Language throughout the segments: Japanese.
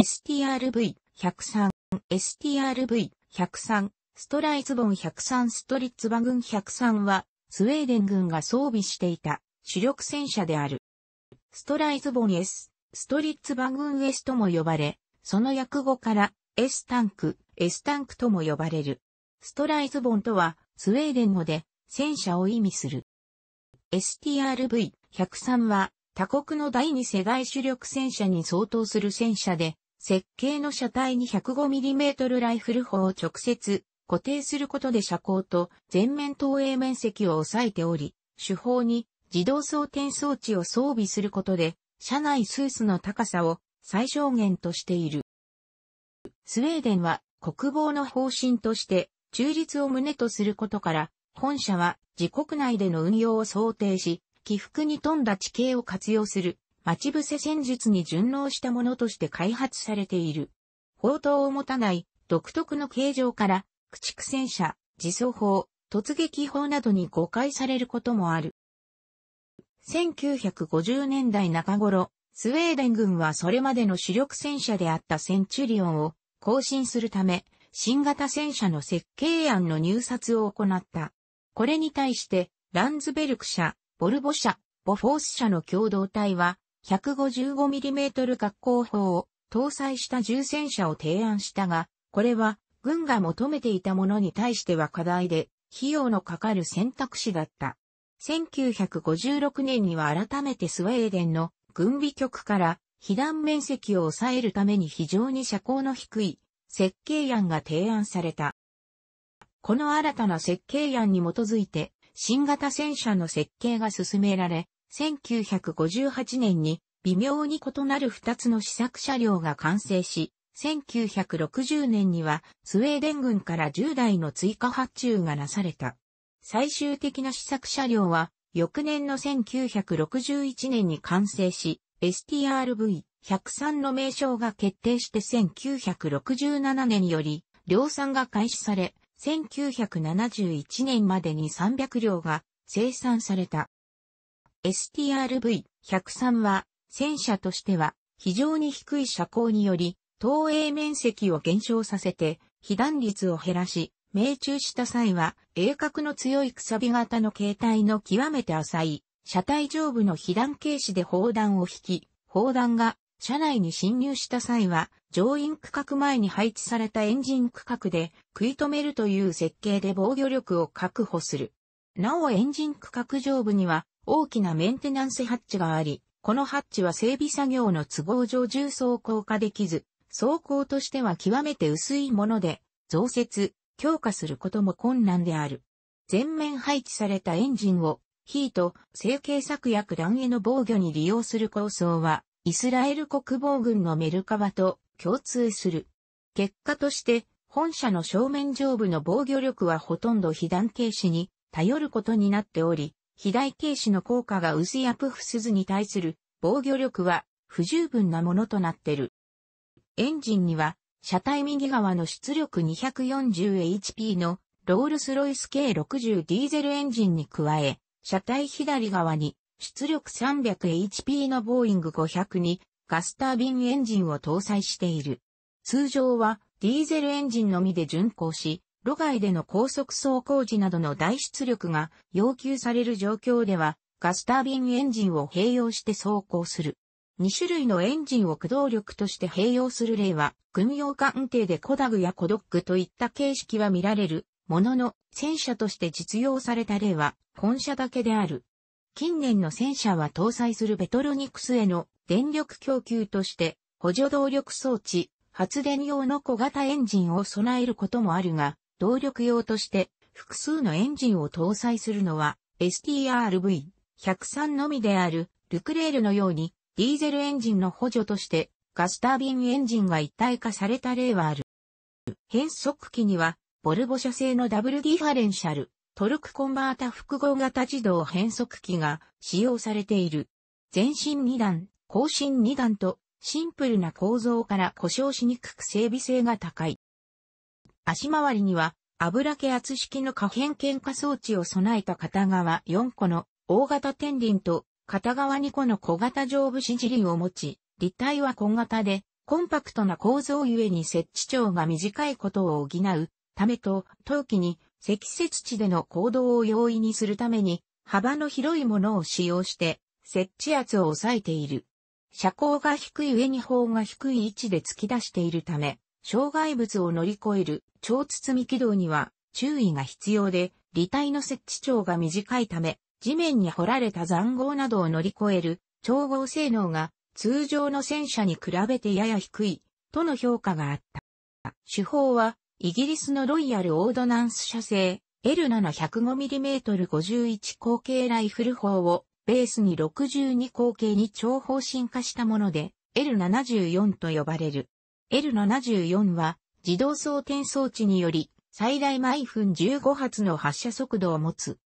STRV103、STRV103、ストライズボン103ストリッツバ軍103は、スウェーデン軍が装備していた主力戦車である。ストライズボン S、ストリッツバ軍 S とも呼ばれ、その訳語から S タンク、S タンクとも呼ばれる。ストライズボンとは、スウェーデン語で戦車を意味する。STRV103 は、他国の第二世代主力戦車に相当する戦車で、設計の車体に 105mm ライフル砲を直接固定することで車高と全面投影面積を抑えており、手法に自動装填装置を装備することで、車内スースの高さを最小限としている。スウェーデンは国防の方針として中立を旨とすることから、本社は自国内での運用を想定し、起伏に富んだ地形を活用する待ち伏せ戦術に順応したものとして開発されている。砲塔を持たない独特の形状から、駆逐戦車、自走砲、突撃砲などに誤解されることもある。1950年代中頃、スウェーデン軍はそれまでの主力戦車であったセンチュリオンを更新するため、新型戦車の設計案の入札を行った。これに対して、ランズベルク社、ボルボ社、ボフォース社の共同体は、155mm 滑降砲を搭載した重戦車を提案したが、これは軍が求めていたものに対しては課題で、費用のかかる選択肢だった。1956年には改めてスウェーデンの軍備局から被弾面積を抑えるために非常に車高の低い設計案が提案された。この新たな設計案に基づいて新型戦車の設計が進められ、1958年に微妙に異なる2つの試作車両が完成し、1960年にはスウェーデン軍から10台の追加発注がなされた。最終的な試作車両は翌年の1961年に完成し、STRV103 の名称が決定して1967年より量産が開始され、1971年までに300両が生産された。STRV-103 は、戦車としては、非常に低い車高により、投影面積を減少させて、被弾率を減らし、命中した際は、鋭角の強いくさび型の形態の極めて浅い、車体上部の被弾軽視で砲弾を引き、砲弾が車内に侵入した際は、乗員区画前に配置されたエンジン区画で食い止めるという設計で防御力を確保する。なおエンジン区画上部には大きなメンテナンスハッチがあり、このハッチは整備作業の都合上重装甲化できず、装甲としては極めて薄いもので、増設、強化することも困難である。全面配置されたエンジンを、ヒート、成形策や段への防御に利用する構想は、イスラエル国防軍のメルカバと共通する。結果として、本社の正面上部の防御力はほとんど被弾軽視に頼ることになっており、肥大軽視の効果が薄いやプフスズに対する防御力は不十分なものとなってる。エンジンには車体右側の出力 240HP のロールスロイス K60 ディーゼルエンジンに加え、車体左側に出力 300HP のボーイング500にガスタービンエンジンを搭載している。通常はディーゼルエンジンのみで巡航し、路外での高速走行時などの大出力が要求される状況では、ガスタービンエンジンを併用して走行する。2種類のエンジンを駆動力として併用する例は、軍用艦艇でコダグやコドックといった形式は見られる、ものの、戦車として実用された例は、本車だけである。近年の戦車は搭載するベトロニクスへの電力供給として、補助動力装置、発電用の小型エンジンを備えることもあるが、動力用として複数のエンジンを搭載するのは STRV103 のみであるルクレールのようにディーゼルエンジンの補助としてガスタービンエンジンが一体化された例はある。変速機にはボルボ社製のダブルディファレンシャルトルクコンバータ複合型自動変速機が使用されている。前進2段、後進2段とシンプルな構造から故障しにくく整備性が高い。足回りには油気圧式の可変喧嘩装置を備えた片側4個の大型天輪と片側2個の小型上部支持輪を持ち、立体は小型でコンパクトな構造ゆえに設置長が短いことを補うためと、陶器に積雪地での行動を容易にするために幅の広いものを使用して設置圧を抑えている。車高が低い上に方が低い位置で突き出しているため、障害物を乗り越える超包み軌道には注意が必要で、離体の設置長が短いため、地面に掘られた残壕などを乗り越える調合性能が通常の戦車に比べてやや低いとの評価があった。手法はイギリスのロイヤルオードナンス社製 L705mm51 口径ライフル砲をベースに62口径に長方進化したもので L74 と呼ばれる。L74 は自動装填装置により、最大毎分15発の発射速度を持つ。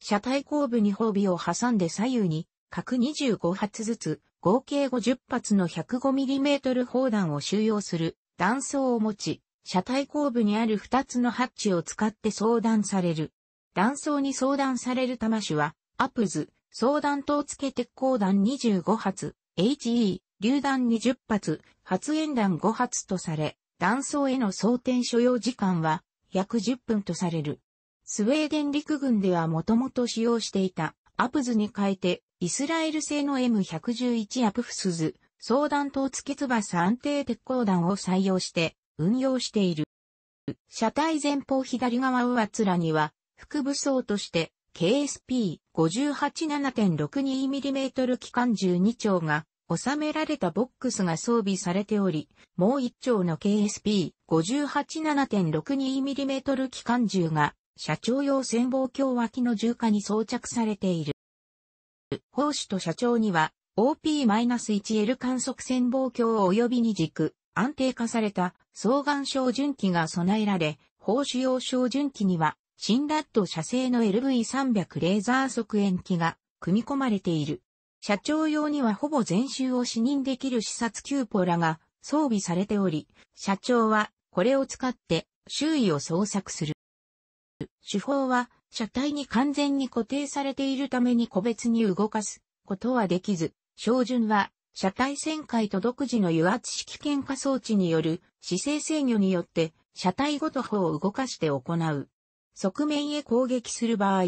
車体後部に褒美を挟んで左右に、各25発ずつ、合計50発の 105mm 砲弾を収容する弾倉を持ち、車体後部にある2つのハッチを使って相談される。弾倉に相談される弾種は、アプズ、相談等付け鉄鋼弾25発、HE、榴弾20発、発煙弾5発とされ、断層への装填所要時間は約10分とされる。スウェーデン陸軍ではもともと使用していたアプズに変えて、イスラエル製の M111 アプフスズ、相談塔付き翼安定鉄鋼弾を採用して運用している。車体前方左側上面には、副武装として KSP58.7.62mm 機関12丁が収められたボックスが装備されており、もう一丁の KSP58.7.62mm 機関銃が社長用潜望鏡脇の重火に装着されている。砲手と社長には OP-1L 観測潜望鏡及び二軸、安定化された双眼照準器が備えられ、砲手用照準器には新ラッド射精の LV300 レーザー側遠機が組み込まれている。社長用にはほぼ全周を視認できる視察キューポラが装備されており、社長はこれを使って周囲を捜索する。手法は車体に完全に固定されているために個別に動かすことはできず、照準は車体旋回と独自の油圧式喧嘩装置による姿勢制御によって車体ごと歩を動かして行う。側面へ攻撃する場合、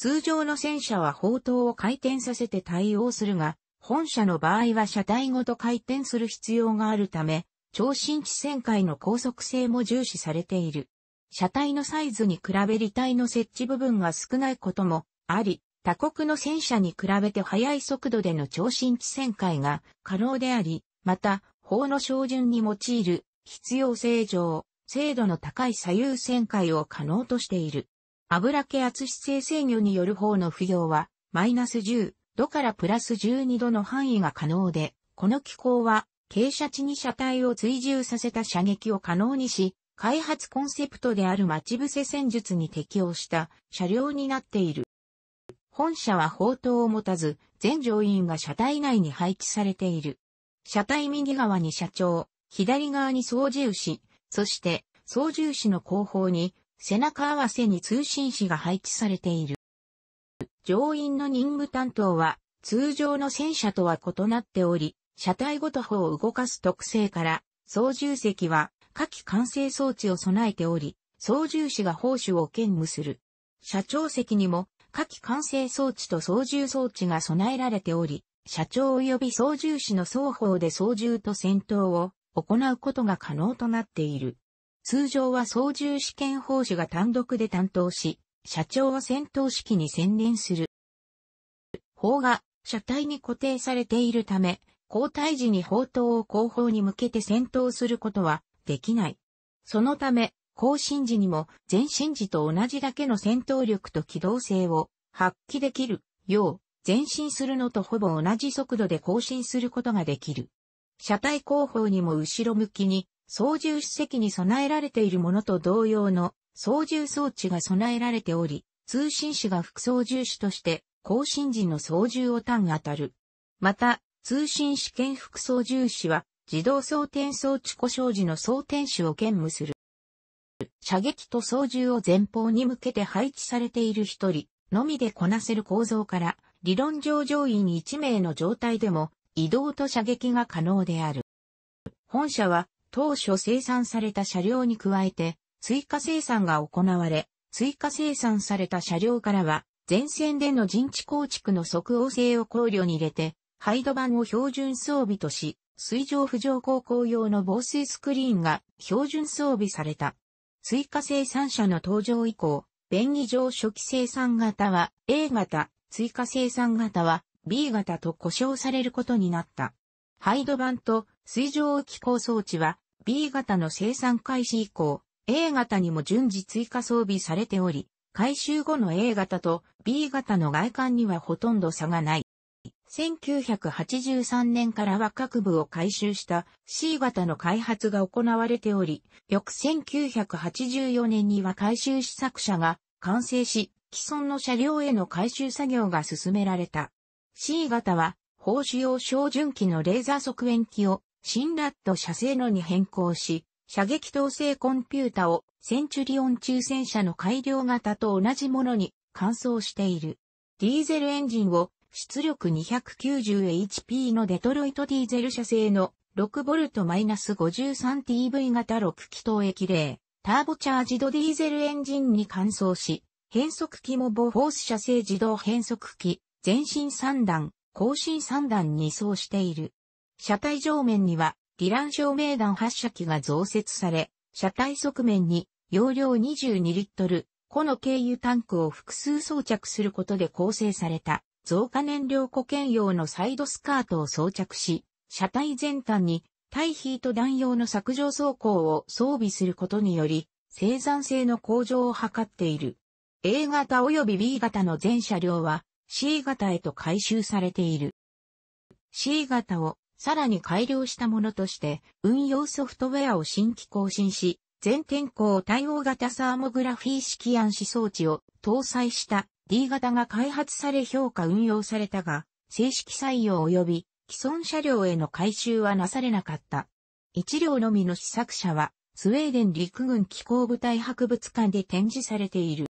通常の戦車は砲塔を回転させて対応するが、本車の場合は車体ごと回転する必要があるため、超新地旋回の高速性も重視されている。車体のサイズに比べ履体の設置部分が少ないこともあり、他国の戦車に比べて速い速度での超新地旋回が可能であり、また、法の照準に用いる必要性上、精度の高い左右旋回を可能としている。油気圧姿勢制御による方の浮揚は、マイナス10度からプラス12度の範囲が可能で、この機構は、傾斜地に車体を追従させた射撃を可能にし、開発コンセプトである待ち伏せ戦術に適応した車両になっている。本社は砲塔を持たず、全乗員が車体内に配置されている。車体右側に車長、左側に操縦士、そして操縦士の後方に背中合わせに通信士が配置されている。乗員の任務担当は、通常の戦車とは異なっており、車体ごと歩を動かす特性から、操縦席は、下記完成装置を備えており、操縦士が報酬を兼務する。社長席にも、下記完成装置と操縦装置が備えられており、社長及び操縦士の双方で操縦と戦闘を行うことが可能となっている。通常は操縦試験報酬が単独で担当し、社長は戦闘式に専念する。砲が車体に固定されているため、交代時に砲塔を後方に向けて戦闘することはできない。そのため、更新時にも前進時と同じだけの戦闘力と機動性を発揮できるよう、前進するのとほぼ同じ速度で更新することができる。車体後方にも後ろ向きに操縦士席に備えられているものと同様の操縦装置が備えられており、通信士が副操縦士として更新時の操縦を単当たる。また、通信士兼副操縦士は自動装填装置故障時の装填士を兼務する。射撃と操縦を前方に向けて配置されている一人のみでこなせる構造から、理論上上位に1名の状態でも移動と射撃が可能である。本社は当初生産された車両に加えて、追加生産が行われ、追加生産された車両からは、前線での陣地構築の即応性を考慮に入れて、ハイド板を標準装備とし、水上浮上航行用の防水スクリーンが標準装備された。追加生産者の登場以降、便宜上初期生産型は A 型、追加生産型は B 型と呼称されることになった。ハイド版と水上気候装置は B 型の生産開始以降、A 型にも順次追加装備されており、回収後の A 型と B 型の外観にはほとんど差がない。1983年からは各部を回収した C 型の開発が行われており、翌1984年には回収試作車が完成し、既存の車両への回収作業が進められた。C 型は高使用照準器のレーザー側縁機を新ラット射精炉に変更し、射撃統制コンピュータをセンチュリオン中戦車の改良型と同じものに換装している。ディーゼルエンジンを出力 290HP のデトロイトディーゼル車製の 6V-53TV 型6気筒液冷、ターボチャージドディーゼルエンジンに換装し、変速機もボフォース車製自動変速機、全身3段、更新3段に装している。車体上面には、ディラン照明弾発射機が増設され、車体側面に容量22リットル、この軽油タンクを複数装着することで構成された増加燃料保険用のサイドスカートを装着し、車体全端に対ヒート弾用の削除走行を装備することにより、生産性の向上を図っている。A 型及び B 型の全車両は C 型へと回収されている。C 型をさらに改良したものとして、運用ソフトウェアを新規更新し、全天候対応型サーモグラフィー式暗視装置を搭載した D 型が開発され評価運用されたが、正式採用及び既存車両への回収はなされなかった。一両のみの試作車は、スウェーデン陸軍機構部隊博物館で展示されている。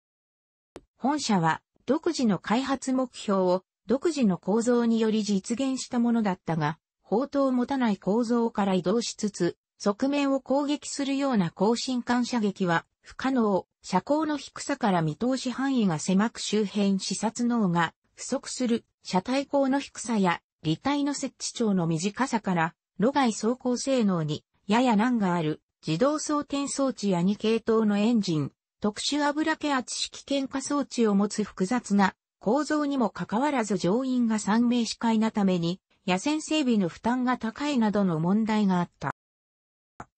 本社は、独自の開発目標を独自の構造により実現したものだったが、砲塔を持たない構造から移動しつつ、側面を攻撃するような高進艦射撃は不可能、車高の低さから見通し範囲が狭く周辺視察能が不足する、車体高の低さや、履体の設置長の短さから、路外走行性能に、やや難がある、自動装填装置や2系統のエンジン、特殊油気圧式喧嘩装置を持つ複雑な構造にもかかわらず乗員が3名しかいなために、野戦整備の負担が高いなどの問題があった。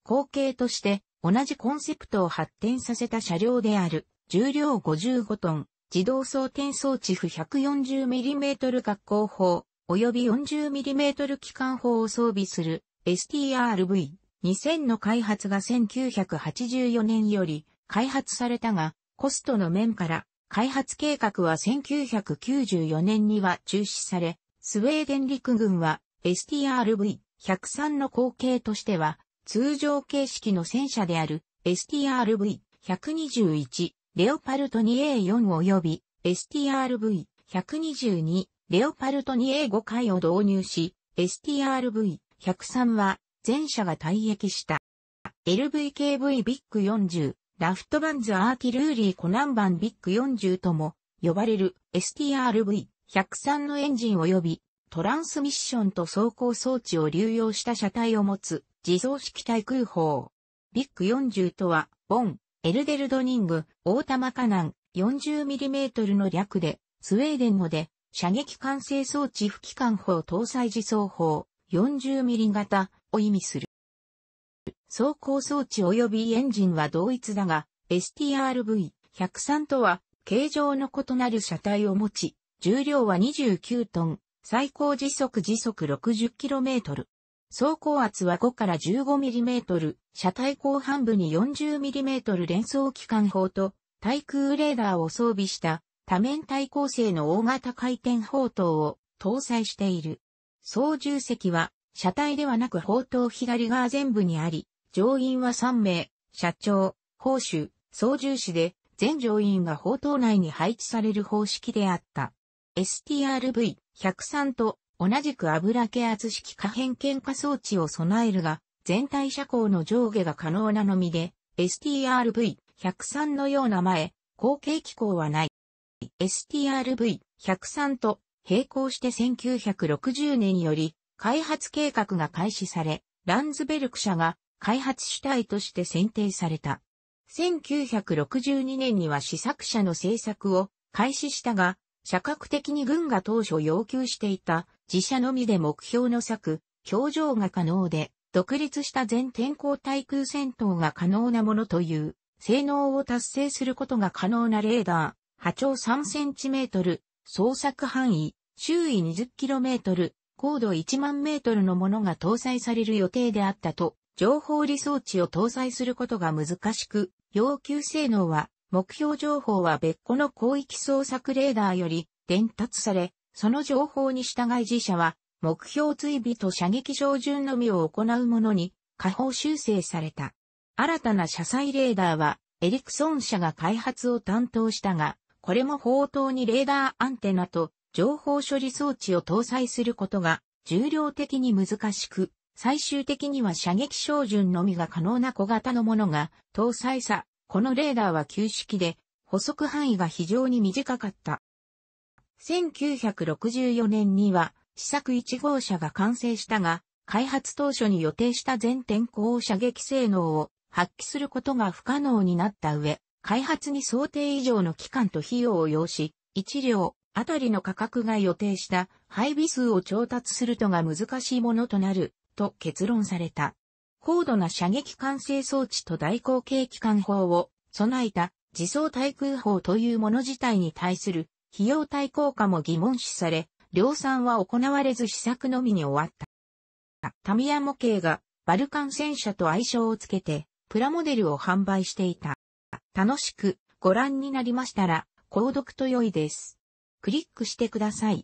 後継として、同じコンセプトを発展させた車両である、重量55トン、自動装填装置不 140mm 学校砲、及び 40mm 機関砲を装備する STRV2000 の開発が1984年より開発されたが、コストの面から開発計画は1994年には中止され、スウェーデン陸軍は STRV-103 の後継としては、通常形式の戦車である STRV-121 レオパルト 2A4 及び STRV-122 レオパルト 2A5 回を導入し、STRV-103 は全車が退役した。LVKV ビッグ40ラフトバンズアーティルーリーコナンバンビッグ40とも呼ばれる STRV103 のエンジン及びトランスミッションと走行装置を流用した車体を持つ自走式対空砲。ビッグ40とは、ボン、エルデルドニング、大玉カナン 40mm の略で、スウェーデン語で射撃管制装置不機関砲搭載自走砲 40mm 型を意味する。走行装置及びエンジンは同一だが、STRV103 とは形状の異なる車体を持ち、重量は29トン、最高時速時速 60km。走行圧は5から 15mm、車体後半部に 40mm 連装機関砲と、対空レーダーを装備した多面対抗性の大型回転砲塔を搭載している。操縦席は車体ではなく砲塔左側全部にあり、乗員は3名、社長、報酬、操縦士で、全乗員が砲塔内に配置される方式であった。STRV-103 と同じく油気圧式可変喧嘩装置を備えるが、全体車高の上下が可能なのみで、STRV-103 のような前、後継機構はない。STRV-103 と並行して1960年より開発計画が開始され、ランズベルク社が開発主体として選定された。1962年には試作車の製作を開始したが、社格的に軍が当初要求していた自社のみで目標の策、表情が可能で、独立した全天候対空戦闘が可能なものという、性能を達成することが可能なレーダー、波長3センチメートル、捜索範囲、周囲20キロメートル、高度1万メートルのものが搭載される予定であったと情報理装置を搭載することが難しく、要求性能は、目標情報は別個の広域捜索レーダーより伝達され、その情報に従い自社は、目標追尾と射撃照準のみを行うものに、下方修正された。新たな車載レーダーは、エリクソン社が開発を担当したが、これも砲塔にレーダーアンテナと情報処理装置を搭載することが重量的に難しく、最終的には射撃照準のみが可能な小型のものが搭載さ、このレーダーは旧式で、補足範囲が非常に短かった。1964年には、試作1号車が完成したが、開発当初に予定した全天候射撃性能を発揮することが不可能になった上、開発に想定以上の期間と費用を要し、1両あたりの価格が予定した配備数を調達するとが難しいものとなると結論された。高度な射撃管制装置と大口径機関砲を備えた自走対空砲というもの自体に対する費用対効果も疑問視され、量産は行われず試作のみに終わった。タミヤ模型がバルカン戦車と愛称をつけてプラモデルを販売していた。楽しくご覧になりましたら、購読と良いです。クリックしてください。